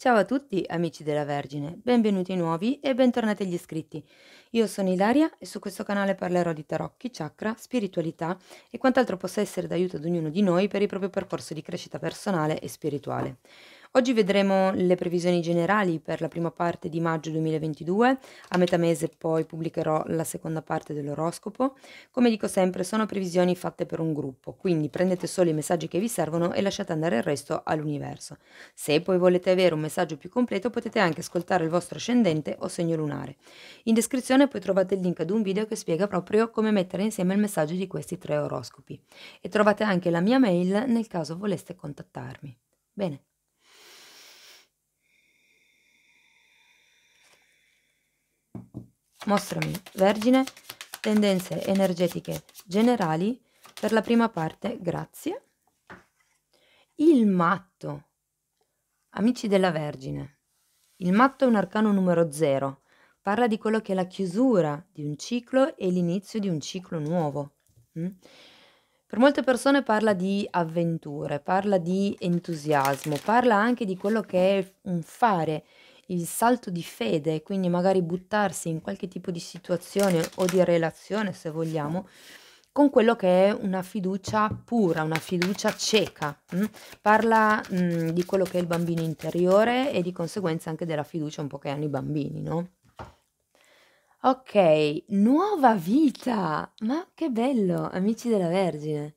Ciao a tutti amici della Vergine, benvenuti nuovi e bentornati agli iscritti. Io sono Ilaria e su questo canale parlerò di tarocchi, chakra, spiritualità e quant'altro possa essere d'aiuto ad ognuno di noi per il proprio percorso di crescita personale e spirituale. Oggi vedremo le previsioni generali per la prima parte di maggio 2022, a metà mese poi pubblicherò la seconda parte dell'oroscopo. Come dico sempre, sono previsioni fatte per un gruppo, quindi prendete solo i messaggi che vi servono e lasciate andare il resto all'universo. Se poi volete avere un messaggio più completo potete anche ascoltare il vostro ascendente o segno lunare. In descrizione poi trovate il link ad un video che spiega proprio come mettere insieme il messaggio di questi tre oroscopi e trovate anche la mia mail nel caso voleste contattarmi. Bene. Mostrami, Vergine, tendenze energetiche generali per la prima parte, grazie. Il matto. Amici della Vergine, il matto è un arcano numero 0, parla di quello che è la chiusura di un ciclo e l'inizio di un ciclo nuovo. Mm? Per molte persone parla di avventure, parla di entusiasmo, parla anche di quello che è un fare, il salto di fede, quindi magari buttarsi in qualche tipo di situazione o di relazione, se vogliamo, con quello che è una fiducia pura, una fiducia cieca. Mh? Mm? Parla mh, mm, di quello che è il bambino interiore e di conseguenza anche della fiducia un po' che hanno i bambini, no? Ok, nuova vita! Ma che bello, amici della Vergine!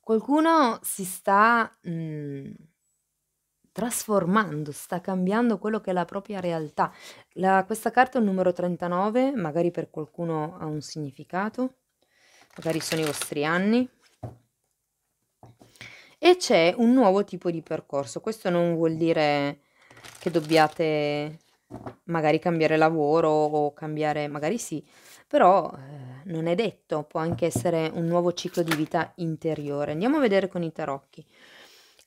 Qualcuno si sta... Mh, mm, trasformando, sta cambiando quello che è la propria realtà. La, questa carta è un numero 39, magari per qualcuno ha un significato, magari sono i vostri anni. E c'è un nuovo tipo di percorso, questo non vuol dire che dobbiate magari cambiare lavoro o cambiare, magari sì, però eh, non è detto, può anche essere un nuovo ciclo di vita interiore. Andiamo a vedere con i tarocchi.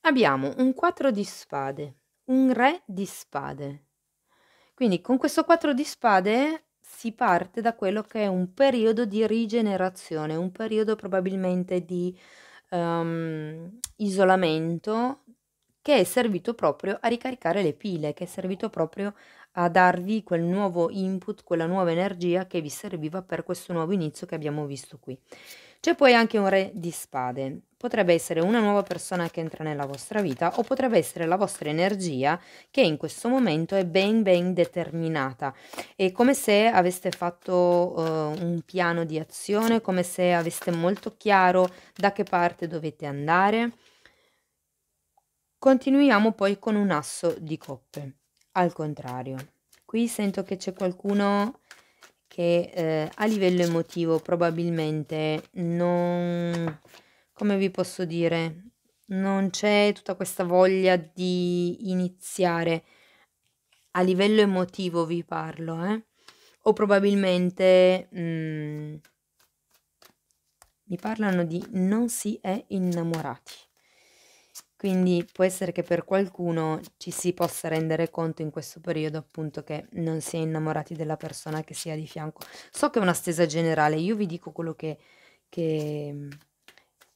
Abbiamo un 4 di spade, un re di spade. Quindi con questo 4 di spade si parte da quello che è un periodo di rigenerazione, un periodo probabilmente di um, isolamento che è servito proprio a ricaricare le pile, che è servito proprio a darvi quel nuovo input, quella nuova energia che vi serviva per questo nuovo inizio che abbiamo visto qui. C'è poi anche un re di spade potrebbe essere una nuova persona che entra nella vostra vita o potrebbe essere la vostra energia che in questo momento è ben ben determinata. È come se aveste fatto uh, un piano di azione, come se aveste molto chiaro da che parte dovete andare. Continuiamo poi con un asso di coppe, al contrario. Qui sento che c'è qualcuno che eh, a livello emotivo probabilmente non, come vi posso dire, non c'è tutta questa voglia di iniziare. A livello emotivo vi parlo, eh? O probabilmente mh, mm, mi parlano di non si è innamorati. Quindi può essere che per qualcuno ci si possa rendere conto in questo periodo appunto che non si è innamorati della persona che si ha di fianco. So che è una stesa generale, io vi dico quello che, che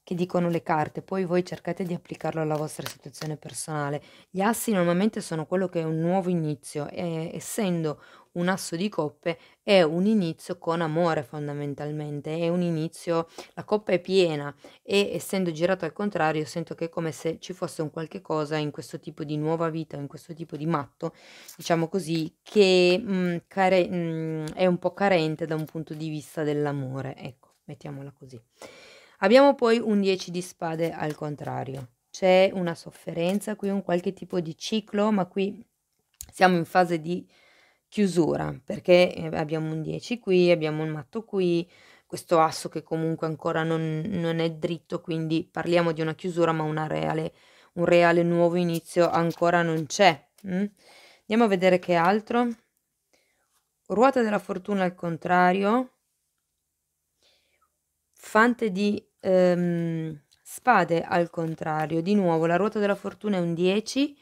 che dicono le carte, poi voi cercate di applicarlo alla vostra situazione personale. Gli assi normalmente sono quello che è un nuovo inizio e essendo un asso di coppe è un inizio con amore fondamentalmente, è un inizio, la coppa è piena e essendo girato al contrario sento che è come se ci fosse un qualche cosa in questo tipo di nuova vita, in questo tipo di matto, diciamo così, che mh, mm, care- mh, mm, è un po' carente da un punto di vista dell'amore, ecco, mettiamola così. Abbiamo poi un 10 di spade al contrario. C'è una sofferenza, qui un qualche tipo di ciclo, ma qui siamo in fase di chiusura perché eh, abbiamo un 10 qui, abbiamo un matto qui, questo asso che comunque ancora non, non è dritto, quindi parliamo di una chiusura ma una reale, un reale nuovo inizio ancora non c'è. Mm? Andiamo a vedere che altro. Ruota della fortuna al contrario, fante di ehm, spade al contrario, di nuovo la ruota della fortuna è un 10,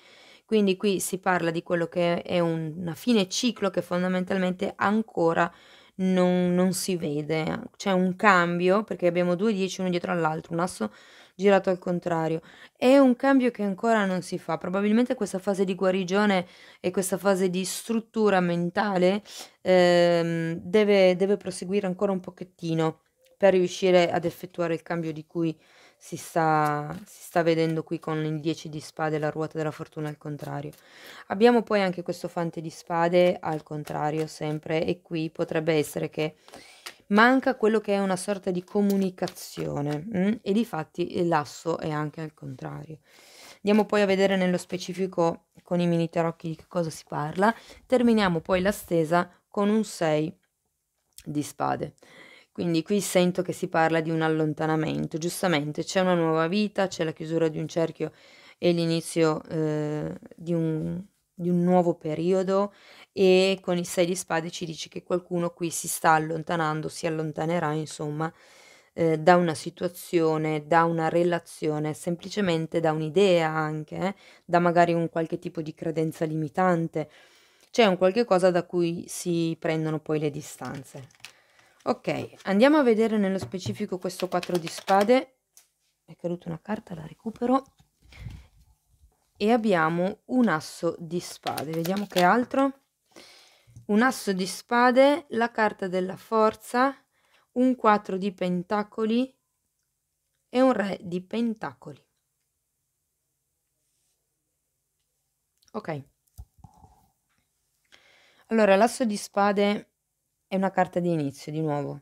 quindi qui si parla di quello che è un, una fine ciclo che fondamentalmente ancora non, non si vede, c'è un cambio perché abbiamo due 10 uno dietro all'altro, un asso girato al contrario. È un cambio che ancora non si fa. Probabilmente questa fase di guarigione e questa fase di struttura mentale ehm, deve, deve proseguire ancora un pochettino per riuscire ad effettuare il cambio di cui si sta, si sta vedendo qui con il 10 di spade e la ruota della fortuna al contrario. Abbiamo poi anche questo fante di spade al contrario sempre e qui potrebbe essere che manca quello che è una sorta di comunicazione mh? Mm? e di fatti l'asso è anche al contrario. Andiamo poi a vedere nello specifico con i mini tarocchi di che cosa si parla. Terminiamo poi la stesa con un 6 di spade. Quindi qui sento che si parla di un allontanamento, giustamente c'è una nuova vita, c'è la chiusura di un cerchio e l'inizio eh, di, un, di un nuovo periodo e con il 6 di spade ci dice che qualcuno qui si sta allontanando, si allontanerà insomma eh, da una situazione, da una relazione, semplicemente da un'idea anche, eh, da magari un qualche tipo di credenza limitante. C'è un qualche cosa da cui si prendono poi le distanze. Ok, andiamo a vedere nello specifico questo 4 di spade. È caduta una carta, la recupero. E abbiamo un asso di spade. Vediamo che altro. Un asso di spade, la carta della forza, un 4 di pentacoli e un re di pentacoli. Ok. Allora, l'asso di spade è una carta di inizio, di nuovo.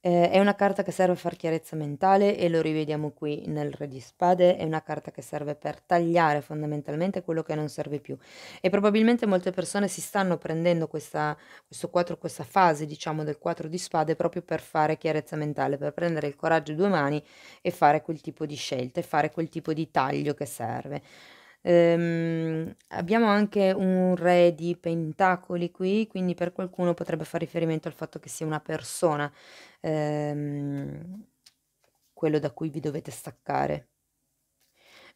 Eh, è una carta che serve a far chiarezza mentale e lo rivediamo qui nel Re di Spade, è una carta che serve per tagliare fondamentalmente quello che non serve più e probabilmente molte persone si stanno prendendo questa, questo 4, questa fase diciamo del 4 di Spade proprio per fare chiarezza mentale, per prendere il coraggio due mani e fare quel tipo di scelta e fare quel tipo di taglio che serve. Ehm, abbiamo anche un re di pentacoli qui, quindi per qualcuno potrebbe fare riferimento al fatto che sia una persona ehm, quello da cui vi dovete staccare.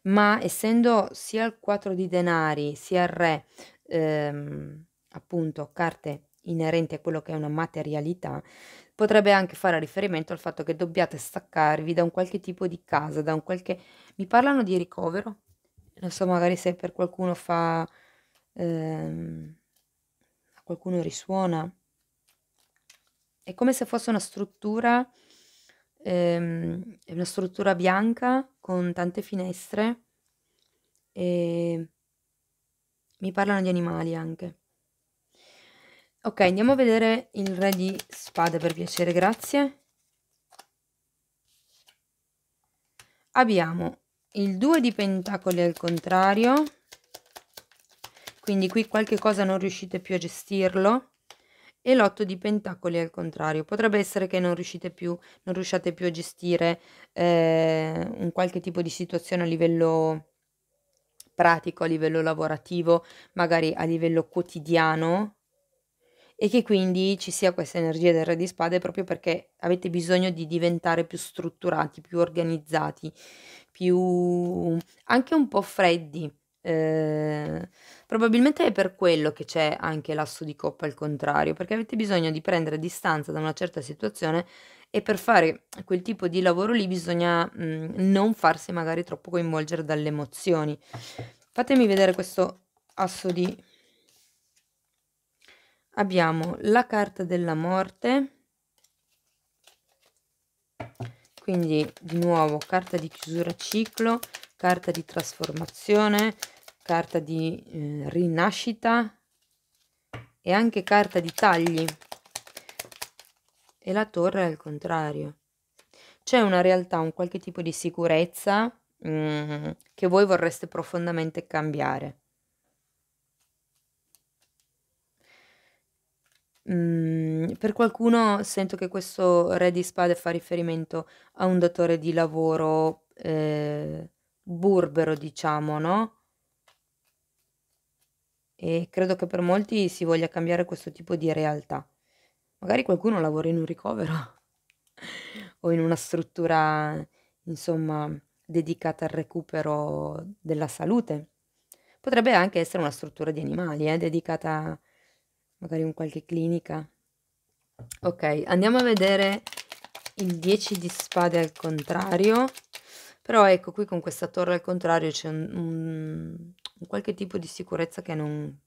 Ma essendo sia il 4 di denari sia il re, ehm, appunto, carte inerenti a quello che è una materialità, potrebbe anche fare riferimento al fatto che dobbiate staccarvi da un qualche tipo di casa, da un qualche... Mi parlano di ricovero? non so magari se per qualcuno fa ehm, qualcuno risuona è come se fosse una struttura ehm, è una struttura bianca con tante finestre e mi parlano di animali anche ok andiamo a vedere il re di spade per piacere grazie abbiamo il 2 di pentacoli al contrario quindi qui qualche cosa non riuscite più a gestirlo e l'8 di pentacoli al contrario potrebbe essere che non riuscite più non riusciate più a gestire eh, un qualche tipo di situazione a livello pratico a livello lavorativo magari a livello quotidiano e che quindi ci sia questa energia del re di spade proprio perché avete bisogno di diventare più strutturati, più organizzati, più anche un po' freddi. Eh, probabilmente è per quello che c'è anche l'asso di coppa al contrario, perché avete bisogno di prendere distanza da una certa situazione e per fare quel tipo di lavoro lì bisogna mh, mm, non farsi magari troppo coinvolgere dalle emozioni. Fatemi vedere questo asso di... Abbiamo la carta della morte quindi di nuovo carta di chiusura ciclo carta di trasformazione carta di eh, rinascita e anche carta di tagli e la torre al contrario c'è una realtà un qualche tipo di sicurezza mh, mm, che voi vorreste profondamente cambiare Mhmm, per qualcuno sento che questo re di spade fa riferimento a un datore di lavoro, ehm, burbero diciamo, no? E credo che per molti si voglia cambiare questo tipo di realtà. Magari qualcuno lavora in un ricovero o in una struttura, insomma, dedicata al recupero della salute. Potrebbe anche essere una struttura di animali, eh, dedicata magari in qualche clinica. Ok, andiamo a vedere il 10 di spade al contrario. Però ecco, qui con questa torre al contrario c'è un, un, un, qualche tipo di sicurezza che non,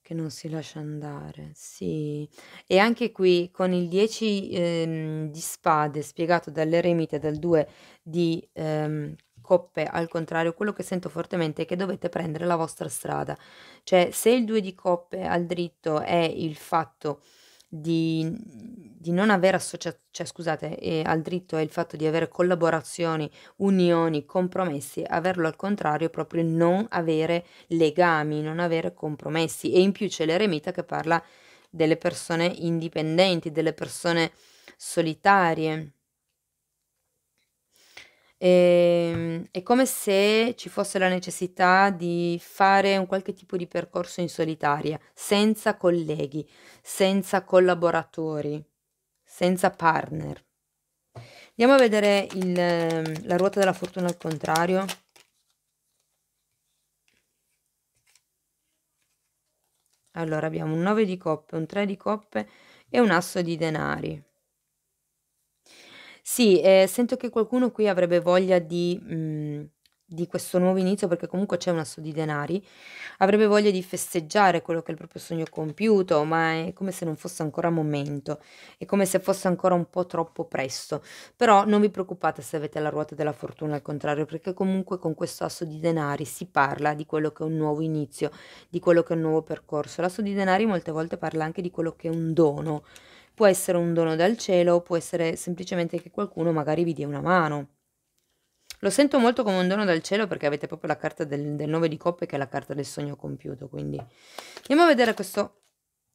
che non si lascia andare. Sì, e anche qui con il 10 ehm, di spade spiegato dall'eremita dal 2 di... Ehm, coppe, al contrario, quello che sento fortemente è che dovete prendere la vostra strada. Cioè, se il due di coppe al dritto è il fatto di, di non avere associazioni, cioè scusate, eh, al dritto è il fatto di avere collaborazioni, unioni, compromessi, averlo al contrario è proprio non avere legami, non avere compromessi. E in più c'è l'eremita che parla delle persone indipendenti, delle persone solitarie Ehm, è come se ci fosse la necessità di fare un qualche tipo di percorso in solitaria, senza colleghi, senza collaboratori, senza partner. Andiamo a vedere il, ehm, la ruota della fortuna al contrario. Allora abbiamo un 9 di coppe, un 3 di coppe e un asso di denari. Sì, ehm, sento che qualcuno qui avrebbe voglia di mhmm, di questo nuovo inizio, perché comunque c'è un asso di denari, avrebbe voglia di festeggiare quello che è il proprio sogno compiuto, ma è come se non fosse ancora momento, è come se fosse ancora un po' troppo presto. Però non vi preoccupate se avete la ruota della fortuna al contrario, perché comunque con questo asso di denari si parla di quello che è un nuovo inizio, di quello che è un nuovo percorso. L'asso di denari molte volte parla anche di quello che è un dono Può essere un dono dal cielo, può essere semplicemente che qualcuno magari vi dia una mano. Lo sento molto come un dono dal cielo perché avete proprio la carta del, del 9 di coppe che è la carta del sogno compiuto, quindi andiamo a vedere questo.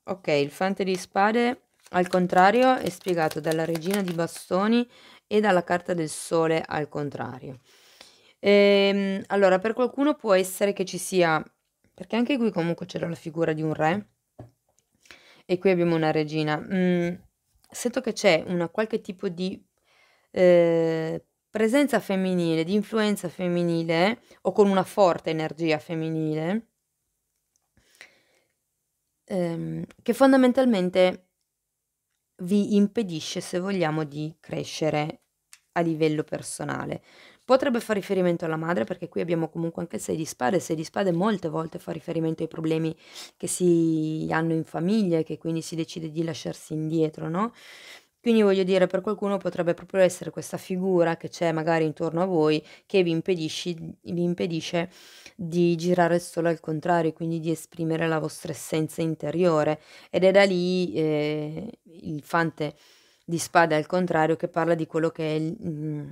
Ok, il fante di spade al contrario è spiegato dalla regina di bastoni e dalla carta del sole al contrario. Ehm, allora, per qualcuno può essere che ci sia, perché anche qui comunque c'era la figura di un re, e qui abbiamo una regina. Mm, sento che c'è una qualche tipo di eh, presenza femminile, di influenza femminile o con una forte energia femminile ehm, che fondamentalmente vi impedisce, se vogliamo, di crescere a livello personale. Potrebbe fare riferimento alla madre, perché qui abbiamo comunque anche il 6 di spade. Il 6 di spade molte volte fa riferimento ai problemi che si hanno in famiglia e che quindi si decide di lasciarsi indietro, no? Quindi voglio dire, per qualcuno potrebbe proprio essere questa figura che c'è magari intorno a voi che vi impedisce, vi impedisce di girare solo al contrario, quindi di esprimere la vostra essenza interiore. Ed è da lì eh, il fante di spade al contrario che parla di quello che è il, mm,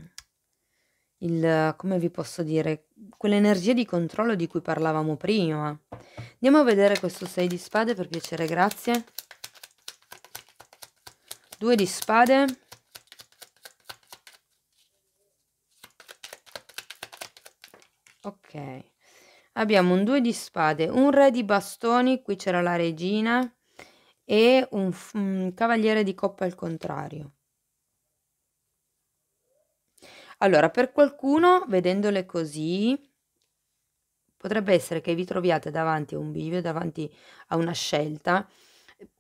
il, come vi posso dire, quell'energia di controllo di cui parlavamo prima. Andiamo a vedere questo 6 di spade per piacere, grazie. 2 di spade. Ok. Abbiamo un 2 di spade, un re di bastoni, qui c'era la regina, e un, un cavaliere di coppa al contrario. Allora, per qualcuno, vedendole così, potrebbe essere che vi troviate davanti a un bivio, davanti a una scelta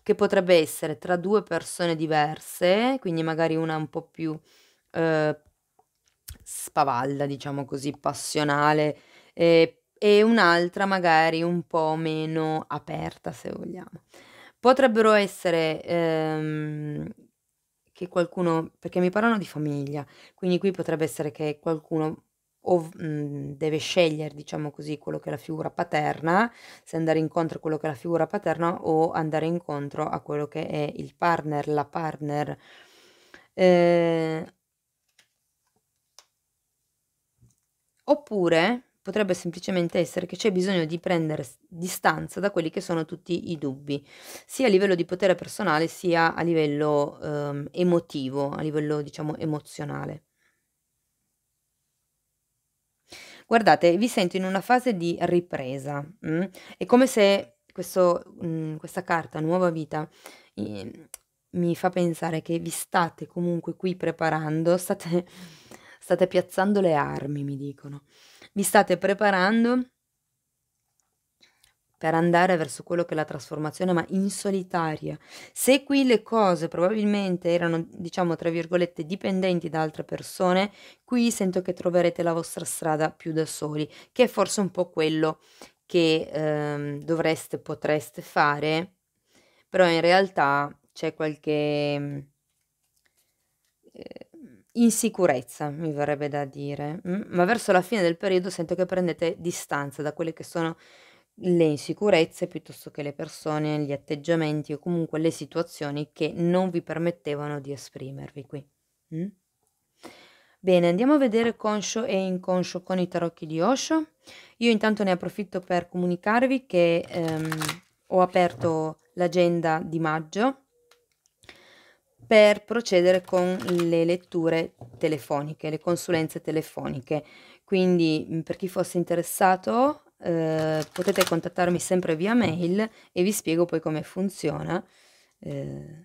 che potrebbe essere tra due persone diverse, quindi magari una un po' più eh, spavalda, diciamo così, passionale, eh, e un'altra magari un po' meno aperta, se vogliamo. Potrebbero essere ehm, che qualcuno, perché mi parlano di famiglia, quindi qui potrebbe essere che qualcuno o mh, mhmm, deve scegliere, diciamo così, quello che è la figura paterna, se andare incontro a quello che è la figura paterna o andare incontro a quello che è il partner, la partner. Eh, oppure potrebbe semplicemente essere che c'è bisogno di prendere distanza da quelli che sono tutti i dubbi, sia a livello di potere personale sia a livello ehm, emotivo, a livello diciamo emozionale. Guardate, vi sento in una fase di ripresa. Mh? Mm? È come se questo, mh, mm, questa carta, Nuova Vita, eh, mi fa pensare che vi state comunque qui preparando, state State piazzando le armi, mi dicono. Vi state preparando per andare verso quello che è la trasformazione, ma in solitaria. Se qui le cose probabilmente erano, diciamo, tra virgolette, dipendenti da altre persone, qui sento che troverete la vostra strada più da soli, che è forse un po' quello che ehm, dovreste, potreste fare, però in realtà c'è qualche... Mm, eh, Insicurezza, mi verrebbe da dire, mm? ma verso la fine del periodo sento che prendete distanza da quelle che sono le insicurezze piuttosto che le persone, gli atteggiamenti o comunque le situazioni che non vi permettevano di esprimervi qui. Mm? Bene, andiamo a vedere conscio e inconscio con i tarocchi di Osho. Io intanto ne approfitto per comunicarvi che ehm, ho aperto l'agenda di maggio per procedere con le letture telefoniche, le consulenze telefoniche. Quindi mm, per chi fosse interessato eh, potete contattarmi sempre via mail e vi spiego poi come funziona. Eh,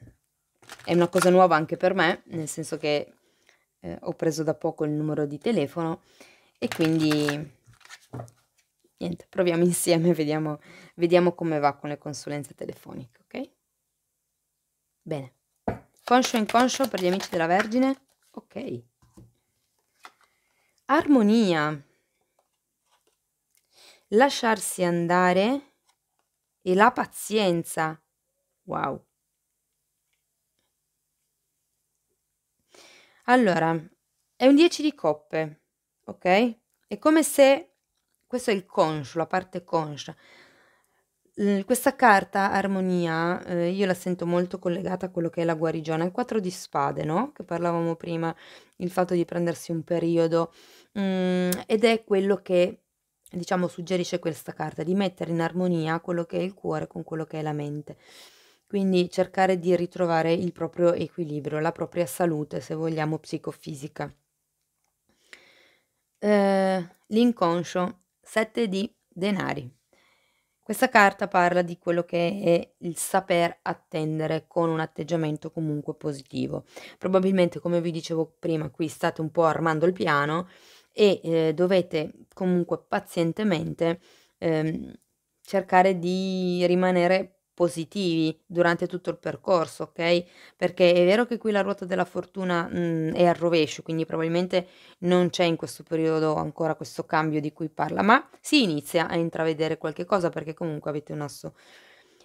è una cosa nuova anche per me, nel senso che eh, ho preso da poco il numero di telefono e quindi niente, proviamo insieme, vediamo, vediamo come va con le consulenze telefoniche, ok? Bene. Conscio e inconscio per gli amici della Vergine. Ok. Armonia. Lasciarsi andare e la pazienza. Wow. Allora, è un 10 di coppe, ok? È come se, questo è il conscio, la parte conscia, questa carta armonia eh, io la sento molto collegata a quello che è la guarigione, al 4 di spade, no? Che parlavamo prima, il fatto di prendersi un periodo mm, ed è quello che diciamo suggerisce questa carta di mettere in armonia quello che è il cuore con quello che è la mente. Quindi cercare di ritrovare il proprio equilibrio, la propria salute, se vogliamo, psicofisica. Eh, l'inconscio, 7 di denari. Questa carta parla di quello che è il saper attendere con un atteggiamento comunque positivo. Probabilmente, come vi dicevo prima, qui state un po' armando il piano e eh, dovete comunque pazientemente ehm, cercare di rimanere positivi durante tutto il percorso, ok? Perché è vero che qui la ruota della fortuna mh, mhmm, è al rovescio, quindi probabilmente non c'è in questo periodo ancora questo cambio di cui parla, ma si inizia a intravedere qualche cosa perché comunque avete un asso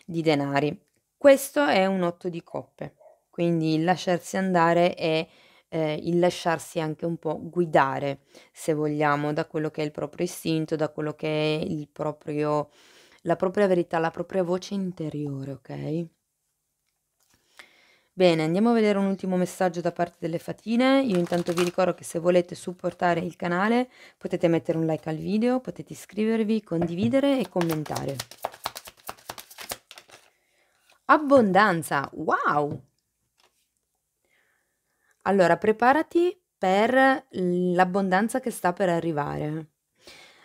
di denari. Questo è un otto di coppe, quindi il lasciarsi andare è eh, il lasciarsi anche un po' guidare, se vogliamo, da quello che è il proprio istinto, da quello che è il proprio la propria verità, la propria voce interiore, ok? Bene, andiamo a vedere un ultimo messaggio da parte delle fatine. Io intanto vi ricordo che se volete supportare il canale potete mettere un like al video, potete iscrivervi, condividere e commentare. Abbondanza, wow! Allora, preparati per l'abbondanza che sta per arrivare.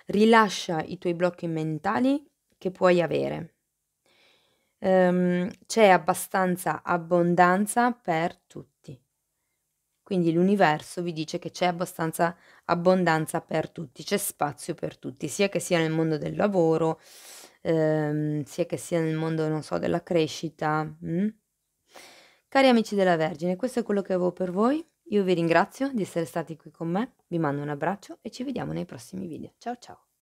Rilascia i tuoi blocchi mentali che puoi avere. Um, c'è abbastanza abbondanza per tutti. Quindi l'universo vi dice che c'è abbastanza abbondanza per tutti, c'è spazio per tutti, sia che sia nel mondo del lavoro, um, sia che sia nel mondo, non so, della crescita. Mm? Cari amici della Vergine, questo è quello che avevo per voi. Io vi ringrazio di essere stati qui con me, vi mando un abbraccio e ci vediamo nei prossimi video. Ciao ciao!